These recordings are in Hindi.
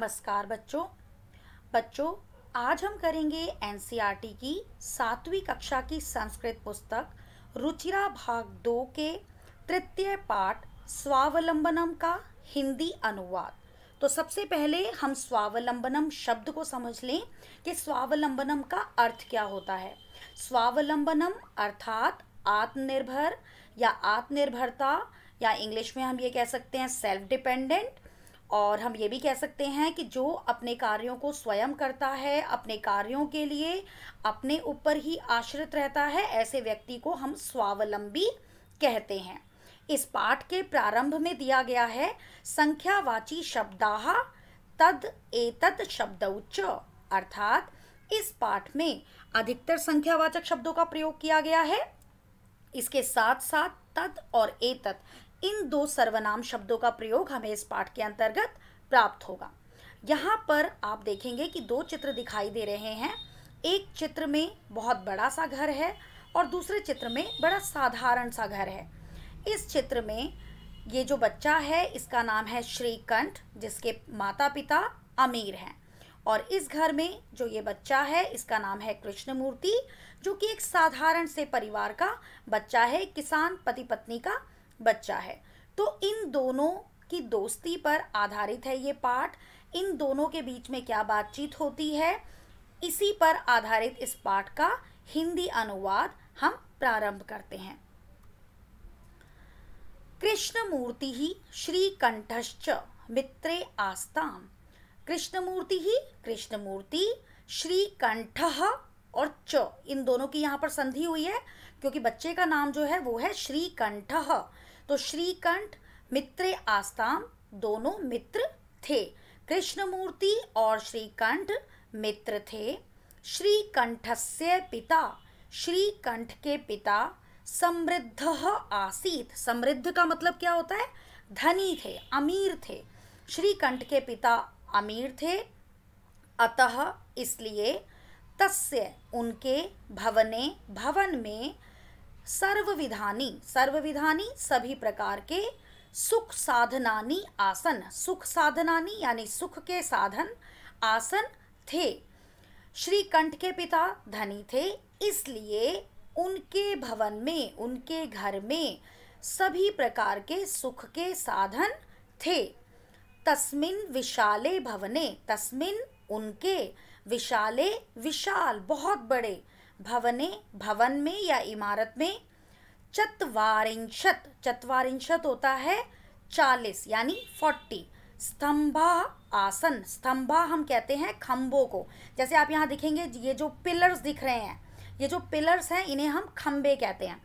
नमस्कार बच्चों बच्चों आज हम करेंगे एन e की सातवीं कक्षा की संस्कृत पुस्तक रुचिरा भाग दो के तृतीय पाठ स्वावलंबनम का हिंदी अनुवाद तो सबसे पहले हम स्वावलंबनम शब्द को समझ लें कि स्वावलंबनम का अर्थ क्या होता है स्वावलंबनम अर्थात आत्मनिर्भर या आत्मनिर्भरता या इंग्लिश में हम ये कह सकते हैं सेल्फ डिपेंडेंट और हम ये भी कह सकते हैं कि जो अपने कार्यों को स्वयं करता है अपने कार्यों के लिए अपने ऊपर ही आश्रित रहता है ऐसे व्यक्ति को हम स्वावलंबी कहते हैं इस पाठ के प्रारंभ में दिया गया है संख्यावाची शब्दाह तद एत शब्द उच्च अर्थात इस पाठ में अधिकतर संख्यावाचक शब्दों का प्रयोग किया गया है इसके साथ साथ तद और एतत इन दो सर्वनाम शब्दों का प्रयोग हमें इस पाठ के अंतर्गत प्राप्त होगा यहाँ पर आप देखेंगे कि दो चित्र दिखाई दे रहे हैं एक चित्र में बहुत बड़ा सा घर है और दूसरे चित्र में बड़ा साधारण सा घर है इस चित्र में ये जो बच्चा है इसका नाम है श्रीकंठ जिसके माता पिता अमीर हैं और इस घर में जो ये बच्चा है इसका नाम है कृष्णमूर्ति जो कि एक साधारण से परिवार का बच्चा है किसान पति पत्नी का बच्चा है तो इन दोनों की दोस्ती पर आधारित है ये पाठ इन दोनों के बीच में क्या बातचीत होती है इसी पर आधारित इस पाठ का हिंदी अनुवाद हम प्रारंभ करते हैं कृष्णमूर्ति ही श्री कंठश्च मित्रे आस्ताम कृष्णमूर्ति ही कृष्णमूर्ति श्रीकंठ और च इन दोनों की यहाँ पर संधि हुई है क्योंकि बच्चे का नाम जो है वो है श्रीकंठ तो श्रीकंठ मित्र आस्ताम दोनों मित्र थे कृष्णमूर्ति और श्रीकंठ मित्र थे श्रीकंठस्य पिता श्रीकंठ के पिता समृद्ध आसीत समृद्ध का मतलब क्या होता है धनी थे अमीर थे श्रीकंठ के पिता अमीर थे अतः इसलिए तस्य उनके भवने भवन में सर्वविधानी सर्वविधानी सभी प्रकार के सुख साधनानी आसन सुख साधनानी यानी सुख के साधन आसन थे श्रीकंठ के पिता धनी थे इसलिए उनके भवन में उनके घर में सभी प्रकार के सुख के साधन थे तस्मिन विशाले भवने तस्मिन उनके विशाले विशाल बहुत बड़े भवने भवन में या इमारत में चतवारिंशत चतवारिंशत होता है चालीस यानी फोर्टी स्तंभा आसन स्तंभा हम कहते हैं खम्बों को जैसे आप यहाँ देखेंगे ये जो पिलर्स दिख रहे हैं ये जो पिलर्स हैं इन्हें हम खम्बे कहते हैं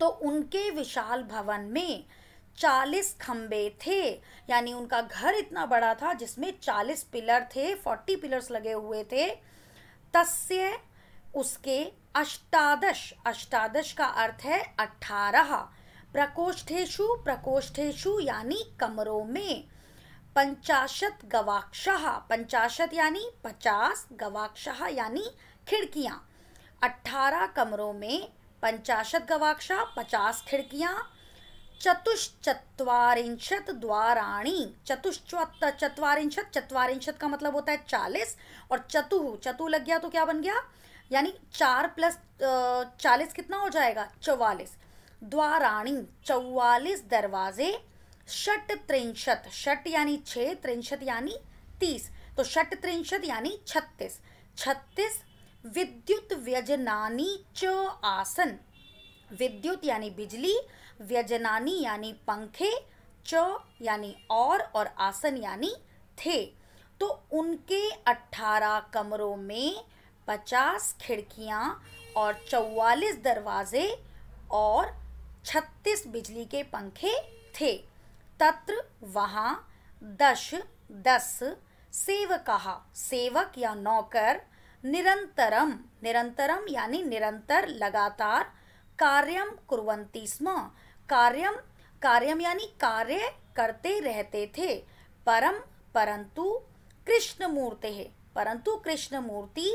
तो उनके विशाल भवन में चालीस खम्बे थे यानी उनका घर इतना बड़ा था जिसमें चालीस पिलर थे फोर्टी पिलर्स लगे हुए थे तस्य उसके अष्टादश अष्टादश का अर्थ है अठारह प्रकोष्ठेशु प्रकोष्ठेशु यानी कमरों में पंचाशत गवाक्ष पंचाशत यानी पचास गवाक्ष यानी खिड़कियाँ अठारह कमरों में पंचाशत गवाक्ष पचास खिड़कियाँ चतुश्चत्वारिंशत द्वाराणी चतुश्चत चत्वारिंशत चत्वारिंशत का मतलब होता है चालीस और चतुः चतु लग गया तो क्या बन गया यानी चार प्लस चालीस कितना हो जाएगा चौवालीस द्वाराणी चौवालीस दरवाजे षट त्रिंशत षट यानी छ त्रिंशत यानी तीस तो षट त्रिंशत यानी छत्तीस छत्तीस विद्युत व्यजनानी च आसन विद्युत यानी बिजली व्यजनानी यानी पंखे च यानी और और आसन यानी थे तो उनके अठारह कमरों में पचास खिड़कियाँ और चौवालीस दरवाजे और छत्तीस बिजली के पंखे थे तत्र वहाँ दश दस सेवकहा सेवक या नौकर निरंतरम निरंतरम यानी निरंतर लगातार कार्यम कुरंती स्म कार्यम कार्यम यानी कार्य करते रहते थे परम परंतु कृष्ण है परंतु कृष्ण मूर्ति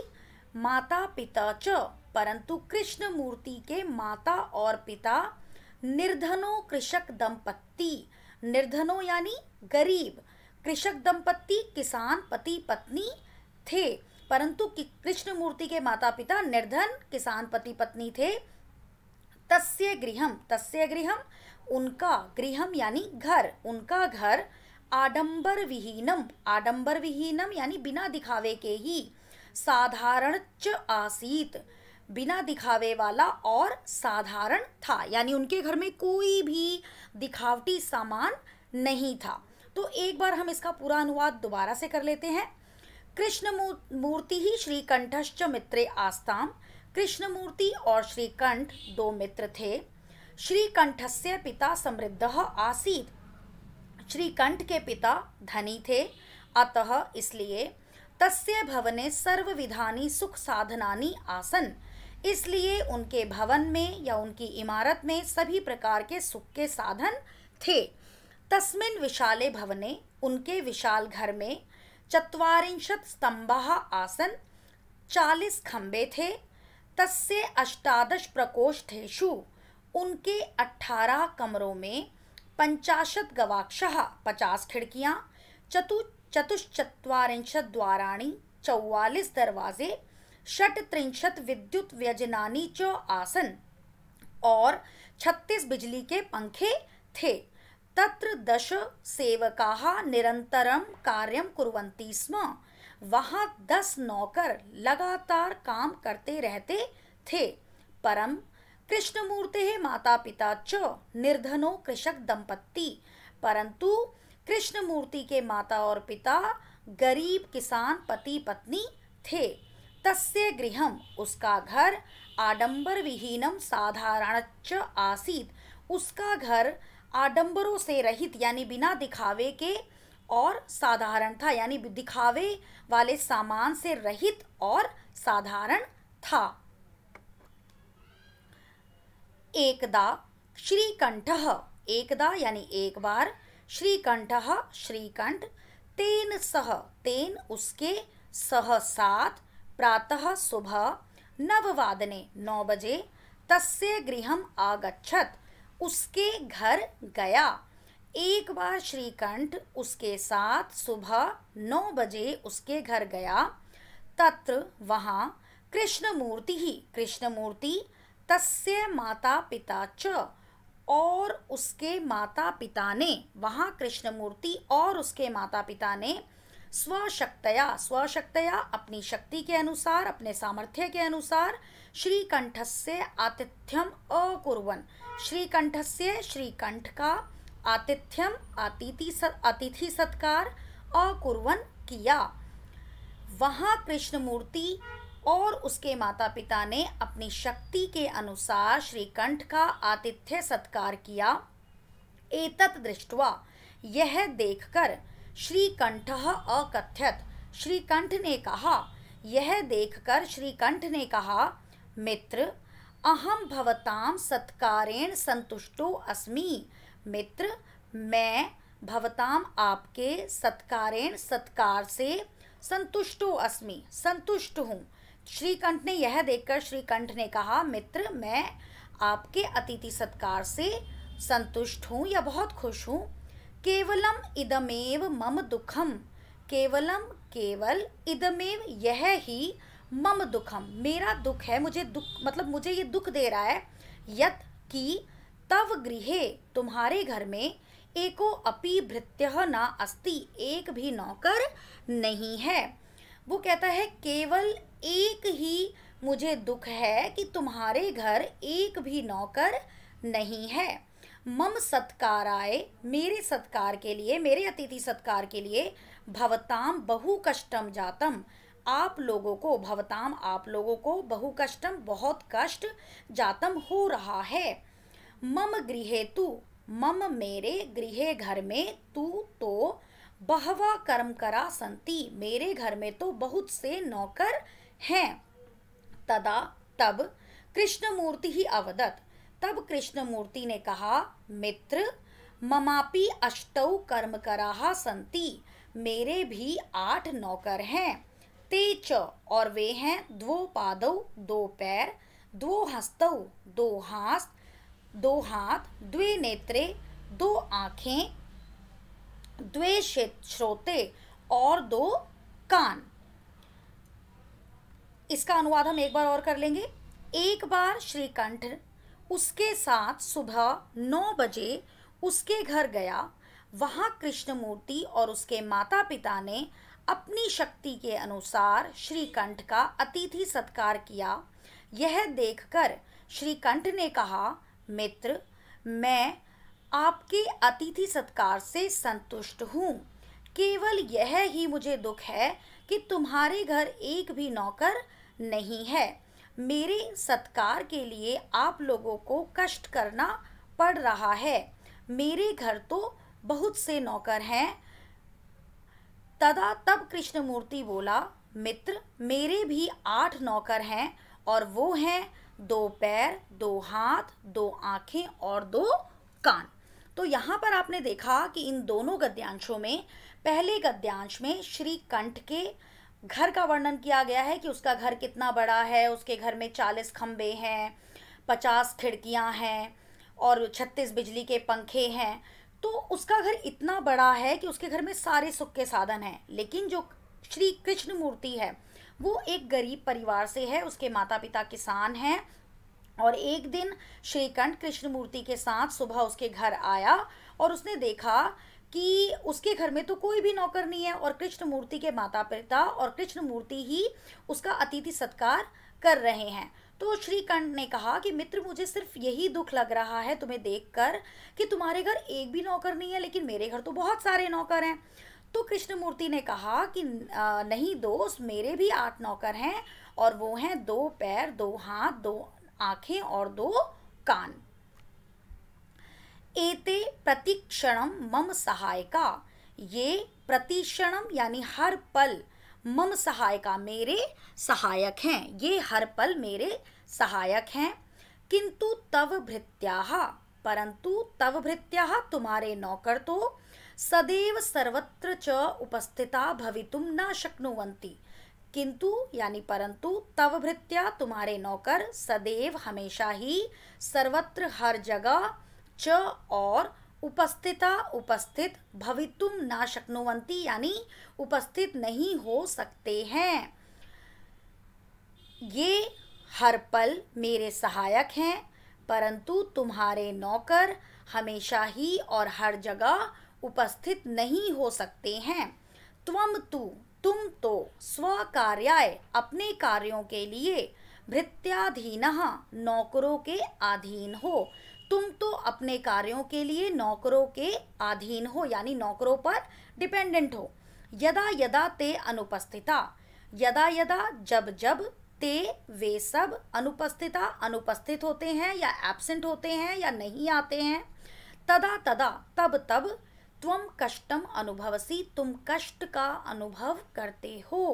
माता पिता च परंतु कृष्ण मूर्ति के माता और पिता निर्धनो कृषक दंपत्ति निर्धनो यानी गरीब कृषक दंपत्ति किसान पति पत्नी थे परंतु कृष्ण मूर्ति के माता पिता निर्धन किसान पति पत्नी थे तस्य गृहम तस्य गृहम उनका गृहम यानी घर उनका घर आडंबर विहीनम आडंबर विहीनम यानी बिना दिखावे के ही साधारण च आसीत बिना दिखावे वाला और साधारण था यानी उनके घर में कोई भी दिखावटी सामान नहीं था तो एक बार हम इसका पूरा अनुवाद दोबारा से कर लेते हैं कृष्ण मूर्ति ही श्रीकंठश्च मित्रे आस्ताम मूर्ति और श्रीकंठ दो मित्र थे श्रीकंठस्य पिता समृद्ध आसीत श्रीकंठ के पिता धनी थे अतः इसलिए तस्य भवने सर्वविधानी सुख साधनानी आसन इसलिए उनके भवन में या उनकी इमारत में सभी प्रकार के सुख के साधन थे तस्मिन विशाले भवने उनके विशाल घर में चत्वारिंशत स्तंभ आसन चालीस खम्भे थे तस्य अष्टादश प्रकोष्ठेशु उनके अठारह कमरों में पंचाशत गवाक्ष पचास खिड़कियाँ चतु चतुश्चत्वारिंशत् द्वाराणि चौवालिस दरवाजे षट त्रिंशत विद्युत व्यजनानी च आसन और छत्तीस बिजली के पंखे थे तत्र दश सेवका निरंतर कार्य कुरंती स्म वहाँ दस नौकर लगातार काम करते रहते थे परम कृष्णमूर्ते माता पिता च निर्धनो कृषक दंपत्ति परंतु कृष्णमूर्ति के माता और पिता गरीब किसान पति पत्नी थे तस्य गृहम उसका घर आडंबर विहीनम साधारण आसीत उसका घर आडंबरों से रहित यानी बिना दिखावे के और साधारण था यानी दिखावे वाले सामान से रहित और साधारण था एकदा श्रीकंठ एकदा यानी एक बार श्रीकंठ श्रीकंठ तेन सह तेन उसके सह सात प्रातः सुबह नववादने नौ बजे तस्य गृह आगछत उसके घर गया एक बार श्रीकंठ उसके साथ सुबह नौ बजे उसके घर गया तत्र वहाँ कृष्णमूर्ति ही कृष्णमूर्ति तस्य माता पिता च और उसके माता पिता ने वहाँ कृष्णमूर्ति और उसके माता पिता ने स्वशक्तया स्वशक्तया अपनी शक्ति के अनुसार अपने सामर्थ्य के अनुसार श्रीकंठ से आतिथ्यम अकुर्वन श्रीकंठ से श्रीकंठ का आतिथ्यम आतिथि अतिथि सत्कार अकुर्वन किया वहाँ कृष्णमूर्ति और उसके माता पिता ने अपनी शक्ति के अनुसार श्रीकंठ का आतिथ्य सत्कार किया एतत दृष्टवा यह देखकर श्रीकंठ अकथ्यत श्रीकंठ ने कहा यह देखकर श्रीकंठ ने कहा मित्र अहम भवताम सत्कारेण संतुष्टो अस्मि मित्र मैं भवताम आपके सत्कारेण सत्कार से संतुष्टो अस्मि संतुष्ट हूँ श्रीकंठ ने यह देखकर श्रीकंठ ने कहा मित्र मैं आपके अतिथि सत्कार से संतुष्ट हूँ या बहुत खुश हूँ केवलम इदमेव मम दुखम केवलम केवल इदमेव यह ही मम दुखम मेरा दुख है मुझे दुख मतलब मुझे ये दुख दे रहा है यत कि तव गृह तुम्हारे घर में एको अपि भृत्य ना अस्ति एक भी नौकर नहीं है वो कहता है केवल एक ही मुझे दुख है कि तुम्हारे घर एक भी नौकर नहीं है मम सत्कार आए मेरे सत्कार के लिए मेरे अतिथि सत्कार के लिए भवताम बहु कष्टम जातम आप लोगों को भवताम आप लोगों को बहु कष्टम बहुत कष्ट जातम हो रहा है मम गृह तू मम मेरे गृह घर में तू तो बहवा कर्म करा संती मेरे घर में तो बहुत से नौकर हैं तदा तब कृष्णमूर्ति ही अवदत तब कृष्णमूर्ति ने कहा मित्र ममापि अष्टौ कर्मकराः संति मेरे भी आठ नौकर हैं ते च और वे हैं द्वो पादौ दो पैर द्वो हस्तौ दो हास्त दो हाथ द्वे नेत्रे दो आँखें द्वे श्रोते और दो कान इसका अनुवाद हम एक बार और कर लेंगे एक बार श्रीकंठ उसके साथ सुबह नौ बजे उसके घर गया वहाँ कृष्णमूर्ति और उसके माता पिता ने अपनी शक्ति के अनुसार श्रीकंठ का अतिथि सत्कार किया यह देखकर श्रीकंठ ने कहा मित्र मैं आपके अतिथि सत्कार से संतुष्ट हूँ केवल यह ही मुझे दुख है कि तुम्हारे घर एक भी नौकर नहीं है मेरे सत्कार के लिए आप लोगों को कष्ट करना पड़ रहा है मेरे घर तो बहुत से नौकर हैं तदा तब कृष्णमूर्ति बोला मित्र मेरे भी आठ नौकर हैं और वो हैं दो पैर दो हाथ दो आँखें और दो कान तो यहाँ पर आपने देखा कि इन दोनों गद्यांशों में पहले गद्यांश में श्री कंठ के घर का वर्णन किया गया है कि उसका घर कितना बड़ा है उसके घर में चालीस खम्भे हैं पचास खिड़कियाँ हैं और छत्तीस बिजली के पंखे हैं तो उसका घर इतना बड़ा है कि उसके घर में सारे सुख के साधन हैं लेकिन जो श्री कृष्ण मूर्ति है वो एक गरीब परिवार से है उसके माता पिता किसान हैं और एक दिन श्रीकंठ कृष्ण मूर्ति के साथ सुबह उसके घर आया और उसने देखा कि उसके घर में तो कोई भी नौकर नहीं है और कृष्ण मूर्ति के माता पिता और कृष्ण मूर्ति ही उसका अतिथि सत्कार कर रहे हैं तो श्रीकंठ ने कहा कि मित्र मुझे सिर्फ यही दुख लग रहा है तुम्हें देखकर कि तुम्हारे घर एक भी नौकर नहीं है लेकिन मेरे घर तो बहुत सारे नौकर हैं तो कृष्णमूर्ति ने कहा कि नहीं दोस्त मेरे भी आठ नौकर हैं और वो हैं दो पैर दो हाथ दो आँखें और दो कान एते प्रतिक्षण मम सहायका ये प्रतिक्षण यानी हर पल मम सहायका मेरे सहायक हैं ये हर पल मेरे सहायक हैं किंतु तव भृत्या परंतु तव भृत्या तुम्हारे नौकर तो सदैव सर्वत्र च उपस्थिता भवितुम न शक्नुवंती किंतु यानी परंतु तव भृत्या तुम्हारे नौकर सदैव हमेशा ही सर्वत्र हर जगह च और उपस्थिता उपस्थित भवितुम ना शक्नुवंती यानी उपस्थित नहीं हो सकते हैं ये हर पल मेरे सहायक हैं परंतु तुम्हारे नौकर हमेशा ही और हर जगह उपस्थित नहीं हो सकते हैं त्वम तु तुम तो स्व कार्याय अपने कार्यों के लिए भृत्याधीन नौकरों के अधीन हो तुम तो अपने कार्यों के लिए नौकरों के अधीन हो यानी नौकरों पर डिपेंडेंट हो यदा यदा ते अनुपस्थिता यदा यदा जब जब ते वे सब अनुपस्थिता अनुपस्थित होते हैं या एब्सेंट होते हैं या नहीं आते हैं तदा तदा तब तब तुम कष्टम अनुभवसी तुम कष्ट का अनुभव करते हो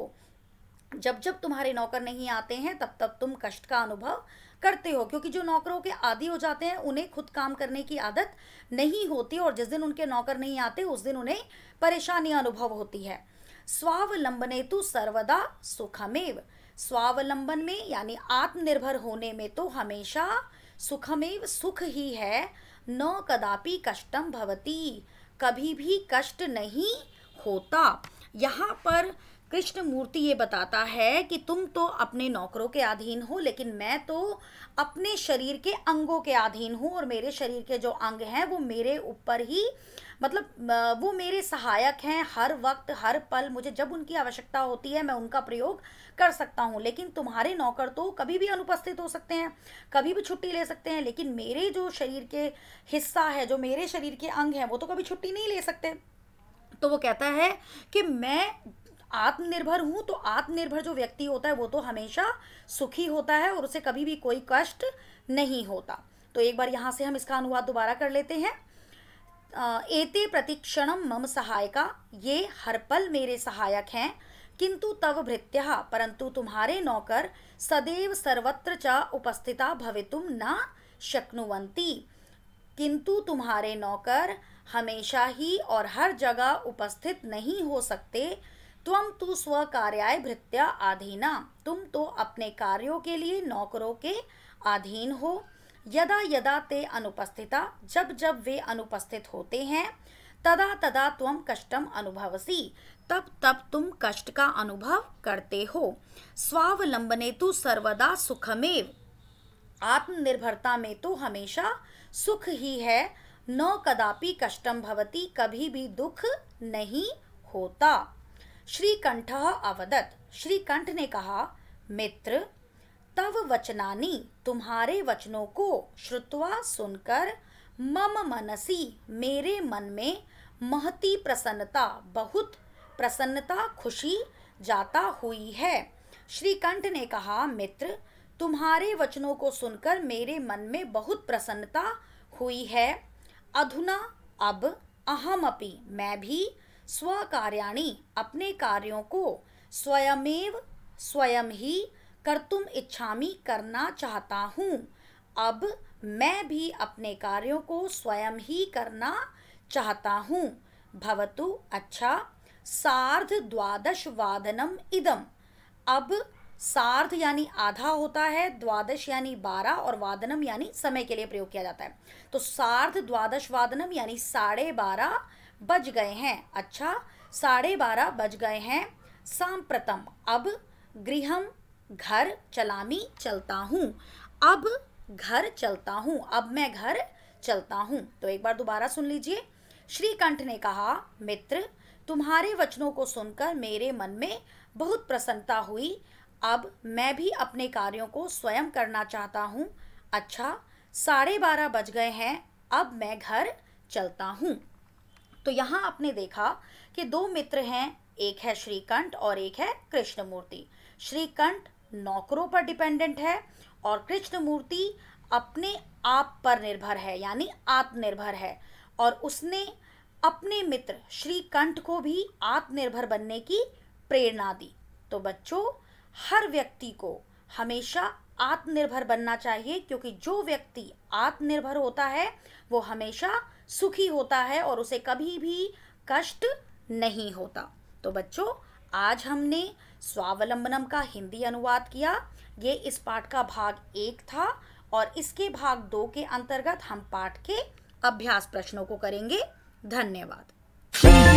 जब जब तुम्हारे नौकर नहीं आते हैं तब तब तुम कष्ट का अनुभव करते हो क्योंकि जो नौकरों के आदि हो जाते हैं उन्हें खुद काम करने की आदत नहीं होती और जिस दिन उनके नौकर नहीं आते उस दिन उन्हें परेशानी अनुभव होती है स्वावलंबने तो सर्वदा सुखमेव स्वावलंबन में यानी आत्मनिर्भर होने में तो हमेशा सुखमेव सुख ही है न कदापि कष्टम भवती कभी भी कष्ट नहीं होता यहाँ पर कृष्ण मूर्ति ये बताता है कि तुम तो अपने नौकरों के अधीन हो लेकिन मैं तो अपने शरीर के अंगों के अधीन हूँ और मेरे शरीर के जो अंग हैं वो मेरे ऊपर ही मतलब वो मेरे सहायक हैं हर वक्त हर पल मुझे जब उनकी आवश्यकता होती है मैं उनका प्रयोग कर सकता हूँ लेकिन तुम्हारे नौकर तो कभी भी अनुपस्थित हो सकते हैं कभी भी छुट्टी ले सकते हैं लेकिन मेरे जो शरीर के हिस्सा है जो मेरे शरीर के अंग हैं वो तो कभी छुट्टी नहीं ले सकते तो वो कहता है कि मैं आत्मनिर्भर हूँ तो आत्मनिर्भर जो व्यक्ति होता है वो तो हमेशा सुखी होता है और उसे कभी भी कोई कष्ट नहीं होता तो एक बार यहाँ से हम इसका अनुवाद दोबारा कर लेते हैं एते प्रतिक्षणम मम सहायका ये हर पल मेरे सहायक हैं किंतु तव भृत्या परंतु तुम्हारे नौकर सदैव सर्वत्र च उपस्थिता भवितुम न शक्नुवंती किंतु तुम्हारे नौकर हमेशा ही और हर जगह उपस्थित नहीं हो सकते तुम तु स्व कार्याय भृत्या आधीना तुम तो अपने कार्यों के लिए नौकरों के अधीन हो यदा यदा ते अनुपस्थिता जब जब वे अनुपस्थित होते हैं तदा तदा तुम कष्टम अनुभवसी तब तब तुम कष्ट का अनुभव करते हो स्वावलंबने तु सर्वदा सुखमेव आत्मनिर्भरता में तो हमेशा सुख ही है न कदापि कष्टम भवती कभी भी दुख नहीं होता श्रीकंठ अवदत श्रीकंठ ने कहा मित्र तव वचनानी तुम्हारे वचनों को श्रुत्वा सुनकर मम मनसी मेरे मन में महती प्रसन्नता बहुत प्रसन्नता खुशी जाता हुई है श्रीकंठ ने कहा मित्र तुम्हारे वचनों को सुनकर मेरे मन में बहुत प्रसन्नता हुई है अधुना अब अहम अपि मैं भी कार्याणी अपने कार्यों को स्वयमेव स्वयं ही तुम इच्छामी करना चाहता हूँ अब मैं भी अपने कार्यों को स्वयं ही करना चाहता हूँ भवतु अच्छा सार्ध द्वादश वादनम इदम अब सार्ध यानी आधा होता है द्वादश यानी बारह और वादनम यानी समय के लिए प्रयोग किया जाता है तो सार्ध द्वादश वादनम यानी साढ़े बारह बज गए हैं अच्छा साढ़े बारह बज गए हैं सांप्रतम अब गृहम घर चलामी चलता हूँ अब घर चलता हूँ अब मैं घर चलता हूँ तो एक बार दोबारा सुन लीजिए श्रीकंठ ने कहा मित्र तुम्हारे वचनों को सुनकर मेरे मन में बहुत प्रसन्नता हुई अब मैं भी अपने कार्यों को स्वयं करना चाहता हूँ अच्छा साढ़े बारह बज गए हैं अब मैं घर चलता हूँ तो यहाँ आपने देखा कि दो मित्र हैं एक है श्रीकंठ और एक है कृष्णमूर्ति श्रीकंठ नौकरों पर डिपेंडेंट है और कृष्णमूर्ति अपने आप पर निर्भर है यानी आत्मनिर्भर है और उसने अपने मित्र श्रीकंठ को भी आत्मनिर्भर बनने की प्रेरणा दी तो बच्चों हर व्यक्ति को हमेशा आत्मनिर्भर बनना चाहिए क्योंकि जो व्यक्ति आत्मनिर्भर होता है वो हमेशा सुखी होता है और उसे कभी भी कष्ट नहीं होता तो बच्चों आज हमने स्वावलंबनम का हिंदी अनुवाद किया ये इस पाठ का भाग एक था और इसके भाग दो के अंतर्गत हम पाठ के अभ्यास प्रश्नों को करेंगे धन्यवाद